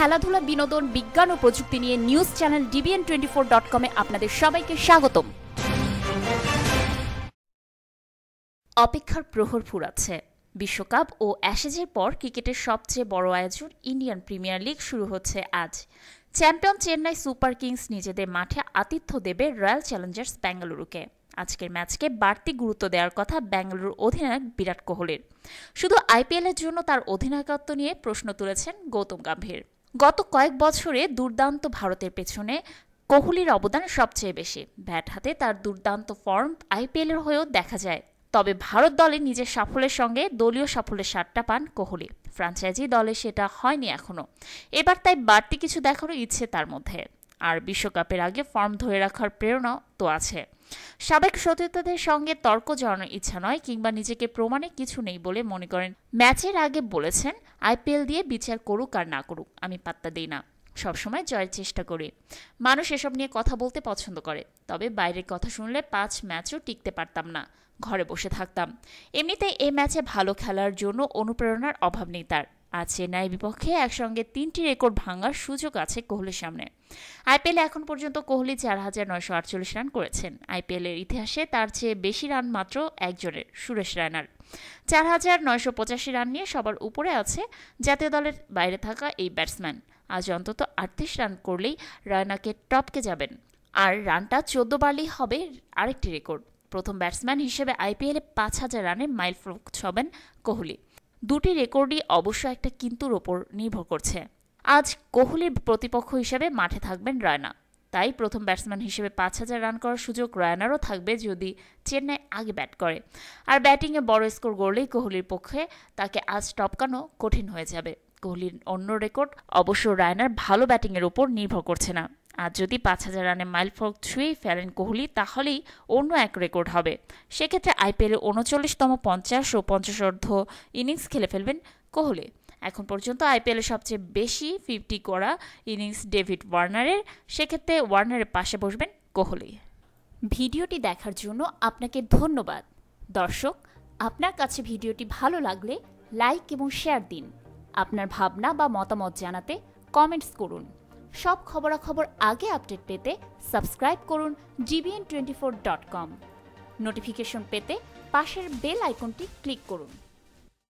খেলাধুলা বিনোদন বিজ্ঞান ও প্রযুক্তি নিয়ে news channel DBN twenty four dot কমে আপনাদের সবাইকে স্বাগতম অপেক্ষার প্রহর ফুরাচ্ছে বিশ্বকাপ ও অ্যাশেজের পর ক্রিকেটের সবচেয়ে বড় আয়োজন ইন্ডিয়ান প্রিমিয়ার লিগ শুরু হচ্ছে আজ চ্যাম্পিয়ন চেন্নাই সুপার কিংস নিজেদের মাঠে আতিথ্য দেবে রয়্যাল চ্যালেঞ্জার্স ব্যাঙ্গালুরুকে আজকের ম্যাচকে বাড়তি গুরুত্ব দেওয়ার কথা ব্যাঙ্গালুরুর অধিনায়ক বিরাট কোহলির শুধু আইপিএলের জন্য তার অধিনায়কত্ব নিয়ে প্রশ্ন তুলেছেন গৌতম গাম্ভীর গত কয়েক বছরে দুর্দান্ত ভারতের পেছনে কোহলির অবদান সবচেয়ে বেশি ব্যাট হাতে তার দুর্দান্ত ফর্ম আইপিএলের হয়েও দেখা যায় তবে ভারত দলে নিজের সাফল্যের সঙ্গে দলীয় সাফল্যের স্বাদটা পান কোহলি ফ্রাঞ্চাইজি দলে সেটা হয়নি এখনও এবার তাই বাড়তি কিছু দেখারও ইচ্ছে তার মধ্যে আর বিশ্বকাপের আগে ফর্ম ধরে রাখার প্রেরণা তো আছে সাবেক সতীর্থদের সঙ্গে তর্ক জানানোর ইচ্ছা নয় কিংবা নিজেকে প্রমাণে কিছু নেই বলে মনে করেন ম্যাচের আগে বলেছেন আইপিএল দিয়ে বিচার করুক আর না করুক আমি পাত্তা দিই না সবসময় জয়ের চেষ্টা করি মানুষ এসব নিয়ে কথা বলতে পছন্দ করে তবে বাইরের কথা শুনলে পাঁচ ম্যাচও টিকতে পারতাম না ঘরে বসে থাকতাম এমনিতে এ ম্যাচে ভালো খেলার জন্য অনুপ্রেরণার অভাব নেই তার আছে নাই বিপক্ষে একসঙ্গে তিনটি রেকর্ড ভাঙার সুযোগ আছে কোহলির সামনে আইপিএলে এখন পর্যন্ত কোহলি চার হাজার নয়শো আটচল্লিশ রান করেছেন আইপিএলের ইতিহাসে তার চেয়ে বেশি রান মাত্র একজনের সুরেশ রায়নার চার হাজার নয়শো পঁচাশি রান নিয়ে সবার উপরে আছে জাতীয় দলের বাইরে থাকা এই ব্যাটসম্যান আজ অন্তত আটত্রিশ রান করলেই রায়নাকে টপকে যাবেন আর রানটা চোদ্দ বারলেই হবে আরেকটি রেকর্ড প্রথম ব্যাটসম্যান হিসেবে আইপিএলে পাঁচ হাজার রানের মাইল ফ্লোক ছবেন কোহলি দুটি রেকর্ডই অবশ্য একটা কিন্তুর ওপর নির্ভর করছে আজ কোহলির প্রতিপক্ষ হিসেবে মাঠে থাকবেন রায়না তাই প্রথম ব্যাটসম্যান হিসেবে পাঁচ হাজার রান করার সুযোগ রায়নারও থাকবে যদি চেন্নাই আগে ব্যাট করে আর ব্যাটিংয়ে বড় স্কোর গড়লেই কোহলির পক্ষে তাকে আজ টপকানো কঠিন হয়ে যাবে কোহলির অন্য রেকর্ড অবশ্য রায়নার ভালো ব্যাটিংয়ের ওপর নির্ভর করছে না আর যদি পাঁচ হাজার রানের মাইল ফলক ছুঁয়েই ফেলেন কোহলি তাহলেই অন্য এক রেকর্ড হবে সেক্ষেত্রে আইপিএলে উনচল্লিশতম পঞ্চাশ ও পঞ্চাশোর্ধ ইনিংস খেলে ফেলবেন কোহলি এখন পর্যন্ত আইপিএলের সবচেয়ে বেশি ফিফটি করা ইনিংস ডেভিড ওয়ার্নারের সেক্ষেত্রে ওয়ার্নারের পাশে বসবেন কোহলি ভিডিওটি দেখার জন্য আপনাকে ধন্যবাদ দর্শক আপনার কাছে ভিডিওটি ভালো লাগলে লাইক এবং শেয়ার দিন আপনার ভাবনা বা মতামত জানাতে কমেন্টস করুন সব খবরাখবর আগে আপডেট পেতে সাবস্ক্রাইব করুন GBN twenty four dot com notification পেতে পাশের বেল আইকনটি ক্লিক করুন